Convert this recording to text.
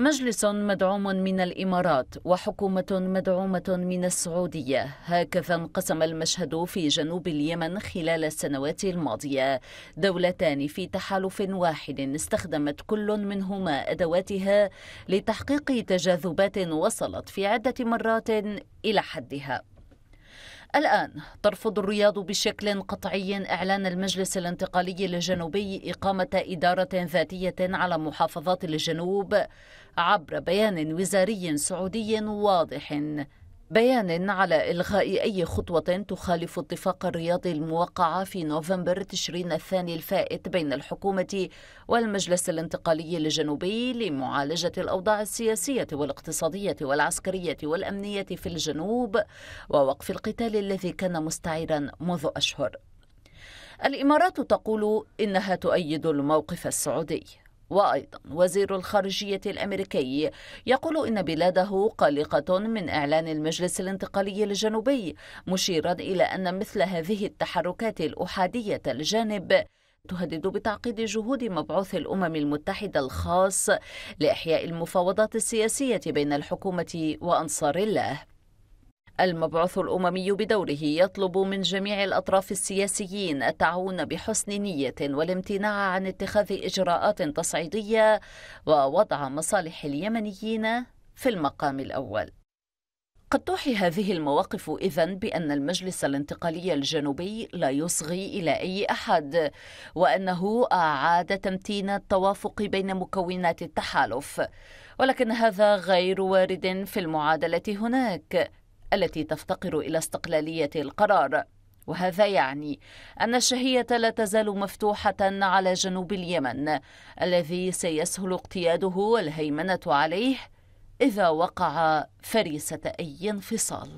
مجلس مدعوم من الإمارات وحكومة مدعومة من السعودية هكذا انقسم المشهد في جنوب اليمن خلال السنوات الماضية دولتان في تحالف واحد استخدمت كل منهما أدواتها لتحقيق تجاذبات وصلت في عدة مرات إلى حدها الآن ترفض الرياض بشكل قطعي إعلان المجلس الانتقالي الجنوبي إقامة إدارة ذاتية على محافظات الجنوب عبر بيان وزاري سعودي واضح بيان على إلغاء أي خطوة تخالف اتفاق الرياض الموقع في نوفمبر تشرين الثاني الفائت بين الحكومة والمجلس الانتقالي الجنوبي لمعالجة الأوضاع السياسية والاقتصادية والعسكرية والأمنية في الجنوب ووقف القتال الذي كان مستعيرا منذ أشهر الإمارات تقول إنها تؤيد الموقف السعودي وأيضا وزير الخارجية الأمريكي يقول إن بلاده قلقة من إعلان المجلس الانتقالي الجنوبي مشيرا إلى أن مثل هذه التحركات الأحادية الجانب تهدد بتعقيد جهود مبعوث الامم المتحده الخاص لاحياء المفاوضات السياسيه بين الحكومه وانصار الله المبعوث الأممي بدوره يطلب من جميع الأطراف السياسيين التعاون بحسن نية والامتناع عن اتخاذ إجراءات تصعيدية ووضع مصالح اليمنيين في المقام الأول قد توحي هذه المواقف إذا بأن المجلس الانتقالي الجنوبي لا يصغي إلى أي أحد وأنه أعاد تمتين التوافق بين مكونات التحالف ولكن هذا غير وارد في المعادلة هناك التي تفتقر إلى استقلالية القرار وهذا يعني أن الشهية لا تزال مفتوحة على جنوب اليمن الذي سيسهل اقتياده والهيمنة عليه إذا وقع فريسة أي انفصال